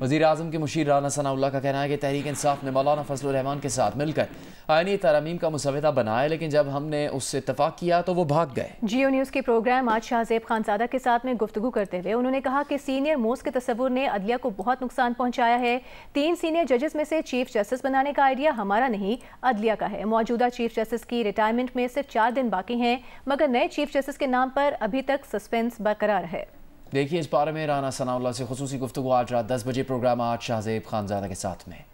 वजी अजम के मुशीर राना सनाउल्ला का कहना है कि तहरीक इंसाफ ने मौलाना फजलरहमान के साथ मिलकर आयनी तरमीम का मुसविदा बनाया लेकिन जब हमने उससे इतफाक किया तो वो भाग गए जियो न्यूज़ के प्रोग्राम आज शाहजेब खानजादा के साथ में गुफ्तु करते हुए उन्होंने कहा कि सीनियर मोस्ट के तस्वुर ने अदलिया को बहुत नुकसान पहुँचाया है तीन सीनियर जजेस में से चीफ जस्टिस बनाने का आइडिया हमारा नहीं अदलिया का है मौजूदा चीफ जस्टिस की रिटायरमेंट में सिर्फ चार दिन बाकी हैं मगर नए चीफ जस्टिस के नाम पर अभी तक सस्पेंस बरकरार है देखिए इस बारे में राना सनाउल्ला से खसूसी गुफ्तु आज रात दस बजे प्रोग्राम आज शाहजेब खानजादा के साथ में